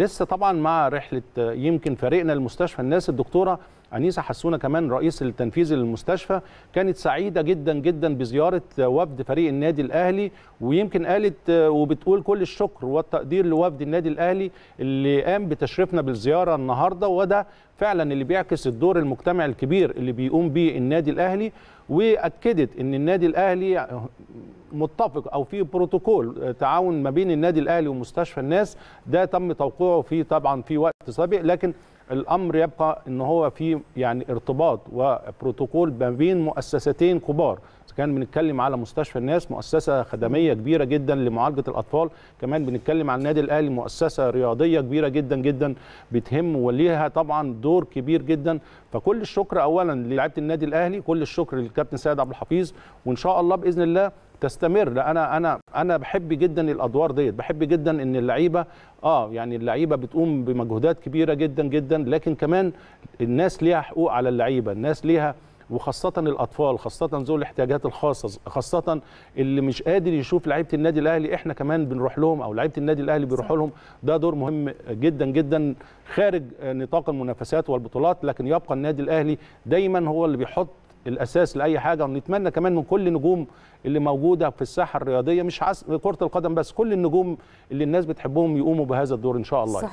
لسه طبعا مع رحله يمكن فريقنا المستشفى الناس الدكتوره أنيسة حسونة كمان رئيس التنفيذي للمستشفى كانت سعيدة جدا جدا بزيارة وفد فريق النادي الأهلي ويمكن قالت وبتقول كل الشكر والتقدير لوفد النادي الأهلي اللي قام بتشريفنا بالزيارة النهاردة وده فعلا اللي بيعكس الدور المجتمعي الكبير اللي بيقوم به النادي الاهلي واكدت ان النادي الاهلي متفق او في بروتوكول تعاون ما بين النادي الاهلي ومستشفى الناس ده تم توقيعه في طبعا في وقت سابق لكن الامر يبقى ان هو في يعني ارتباط وبروتوكول ما بين مؤسستين كبار اذا كان بنتكلم على مستشفى الناس مؤسسه خدميه كبيره جدا لمعالجه الاطفال كمان بنتكلم على النادي الاهلي مؤسسه رياضيه كبيره جدا جدا بتهم وليها طبعا دور كبير جدا فكل الشكر اولا للاعيبه النادي الاهلي كل الشكر للكابتن سيد عبد الحفيظ وان شاء الله باذن الله تستمر لا انا انا انا بحب جدا الادوار ديت بحب جدا ان اللعيبه اه يعني اللعيبه بتقوم بمجهودات كبيره جدا جدا لكن كمان الناس ليها حقوق على اللعيبه الناس ليها وخاصة الأطفال خاصة ذوي الاحتياجات الخاصة خاصة اللي مش قادر يشوف لعيبة النادي الأهلي إحنا كمان بنروح لهم أو لعيبة النادي الأهلي بيروحوا لهم ده دور مهم جدا جدا خارج نطاق المنافسات والبطولات لكن يبقى النادي الأهلي دايما هو اللي بيحط الاساس لاي حاجه ونتمنى كمان من كل النجوم اللي موجوده في الساحه الرياضيه مش عس... كره القدم بس كل النجوم اللي الناس بتحبهم يقوموا بهذا الدور ان شاء الله صح.